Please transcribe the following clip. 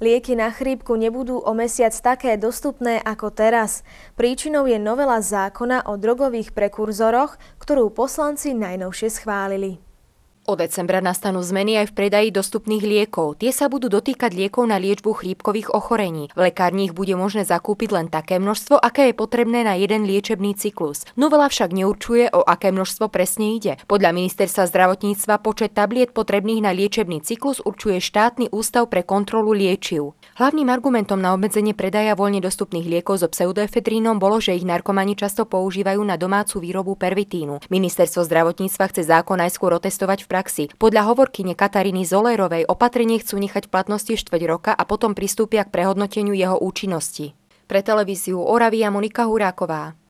Lieky na chrípku nebudú o mesiac také dostupné ako teraz. Príčinou je novela zákona o drogových prekurzoroch, ktorú poslanci najnovšie schválili. Od decembra nastanú zmeny aj v predaji dostupných liekov. Tie sa budú dotýkať liekov na liečbu chrípkových ochorení. V lekárni ich bude možné zakúpiť len také množstvo, aké je potrebné na jeden liečebný cyklus. Novela však neurčuje, o aké množstvo presne ide. Podľa ministerstva zdravotníctva počet tabliet potrebných na liečebný cyklus určuje štátny ústav pre kontrolu liečiv. Hlavným argumentom na obmedzenie predaja voľne dostupných liekov so pseudoefedrínom bolo, že ich narkomani často používajú na domácu výrobu pervitínu. Ministerstvo zdravotníctva chce zákon najskôr otestovať v praxi. Podľa hovorkyne Kataríny Zolerovej opatrenie chcú nechať v platnosti štvrť roka a potom pristúpia k prehodnoteniu jeho účinnosti. Pre televíziu Oravia Monika Huráková.